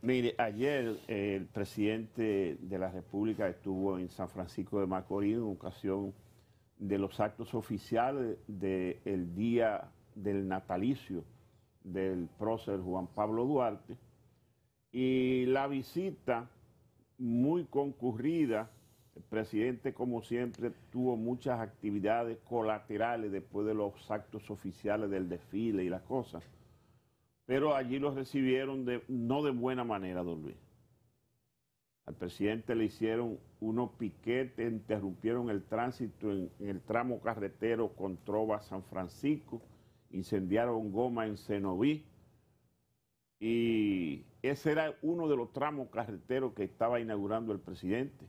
Mire, ayer eh, el presidente de la República estuvo en San Francisco de Macorís en ocasión de los actos oficiales del día del natalicio del prócer Juan Pablo Duarte y la visita muy concurrida, el presidente como siempre tuvo muchas actividades colaterales después de los actos oficiales del desfile y las cosas pero allí lo recibieron de, no de buena manera, don Luis. Al presidente le hicieron unos piquetes, interrumpieron el tránsito en, el tramo carretero con Trova San Francisco, incendiaron goma en Cenoví. Y ese era uno de los tramos carreteros que estaba inaugurando el presidente.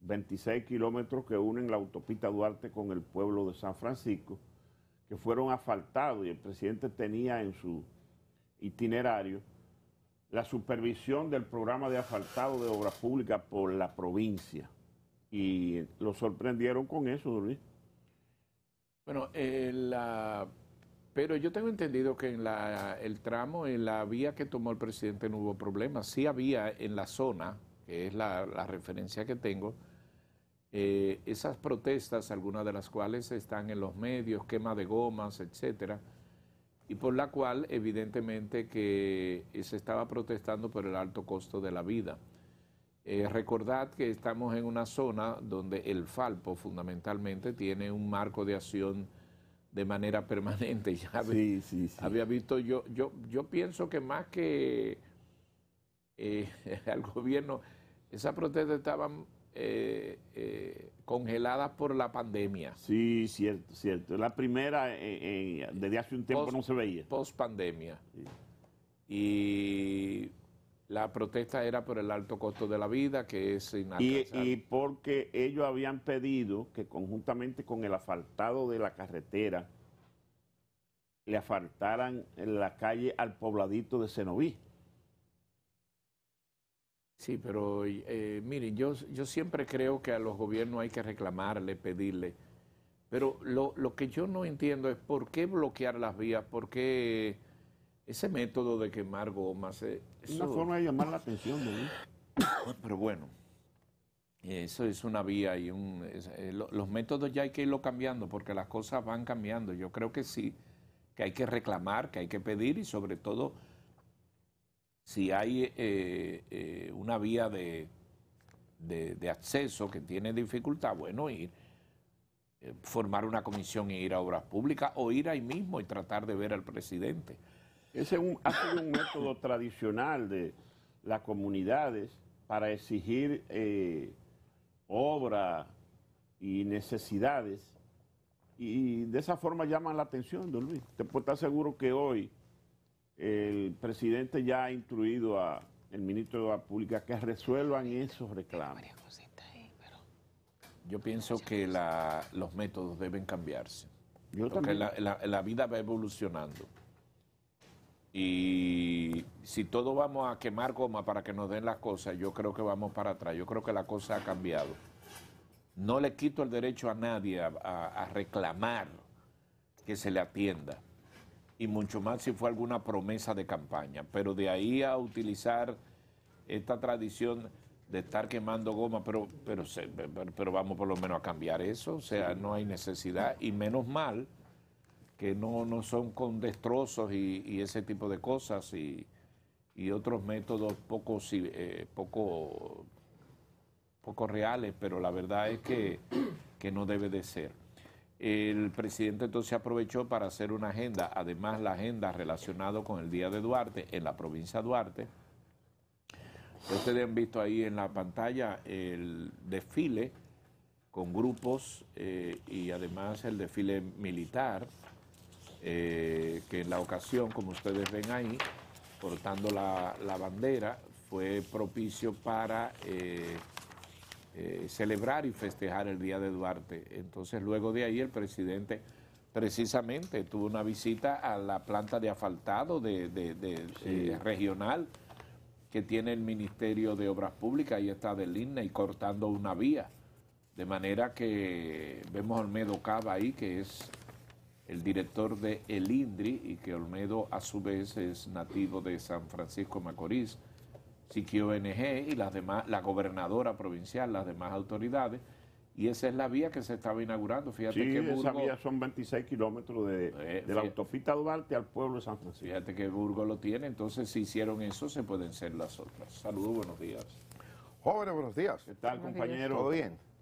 26 kilómetros que unen la autopista Duarte con el pueblo de San Francisco, que fueron asfaltados y el presidente tenía en su itinerario la supervisión del programa de asfaltado de obras públicas por la provincia. Y lo sorprendieron con eso, Luis. Bueno, eh, pero yo tengo entendido que en el tramo, en la vía que tomó el presidente no hubo problemas. Sí había en la zona, que es la, referencia que tengo, eh, esas protestas, algunas de las cuales están en los medios, quema de gomas, etcétera y por la cual evidentemente que se estaba protestando por el alto costo de la vida. Eh, recordad que estamos en una zona donde el Falpo fundamentalmente tiene un marco de acción de manera permanente. sí, sí, sí. había visto yo, yo, yo pienso que más que eh, al gobierno, esa protesta estaba eh, congeladas por la pandemia. Sí, cierto, cierto. La primera eh, eh, desde hace un tiempo no se veía. Post pandemia. Y la protesta era por el alto costo de la vida, que es inalcanzable. Y, porque ellos habían pedido que conjuntamente con el asfaltado de la carretera le asfaltaran la calle al pobladito de Cenoví. Sí, pero eh, miren, yo, yo siempre creo que a los gobiernos hay que reclamarle, pedirle. Pero lo, que yo no entiendo es por qué bloquear las vías, por qué ese método de quemar gomas. Eh, es una forma de llamar la atención de Pero bueno, eso es una vía y un, eh, los métodos ya hay que irlo cambiando porque las cosas van cambiando. Yo creo que sí, que hay que reclamar, que hay que pedir y sobre todo si hay eh, eh, una vía de, acceso que tiene dificultad, bueno, ir, eh, formar una comisión e ir a obras públicas o ir ahí mismo y tratar de ver al presidente. Ese es un, ha sido un método tradicional de las comunidades para exigir obras y necesidades y de esa forma llaman la atención, don Luis. Te puedo estar seguro que hoy el presidente ya ha instruido al ministro de la Pública que resuelvan esos reclamos. Yo pienso que los métodos deben cambiarse. porque la, la, vida va evolucionando. Y si todos vamos a quemar goma para que nos den las cosas, yo creo que vamos para atrás. Yo creo que la cosa ha cambiado. No le quito el derecho a nadie a reclamar que se le atienda y mucho más si fue alguna promesa de campaña. Pero de ahí a utilizar esta tradición de estar quemando goma, pero, pero, pero vamos por lo menos a cambiar eso, o sea, no hay necesidad y menos mal que no, son con destrozos y, ese tipo de cosas y, otros métodos poco, eh, poco, poco reales, pero la verdad es que, que no debe de ser el presidente entonces aprovechó para hacer una agenda, además la agenda relacionada con el Día de Duarte en la provincia de Duarte. Ustedes han visto ahí en la pantalla el desfile con grupos eh, y además el desfile militar, eh, que en la ocasión, como ustedes ven ahí, portando la, bandera, fue propicio para... Eh, eh, celebrar y festejar el Día de Duarte. Entonces, luego de ahí el presidente precisamente tuvo una visita a la planta de asfaltado de, eh, regional que tiene el Ministerio de Obras Públicas, ahí está del y cortando una vía. De manera que vemos a Olmedo Cava ahí, que es el director de El Indri y que Olmedo a su vez es nativo de San Francisco Macorís. Siquio NG y las demás, la gobernadora provincial, las demás autoridades. Y esa es la vía que se estaba inaugurando. Fíjate que Esa vía son 26 kilómetros de, eh, de la autopista Duarte al pueblo de San Francisco. Fíjate que Burgos lo tiene, entonces si hicieron eso, se pueden ser las otras. Saludos, buenos días. Jóvenes, buenos días. ¿Qué tal, compañero? ¿Todo bien?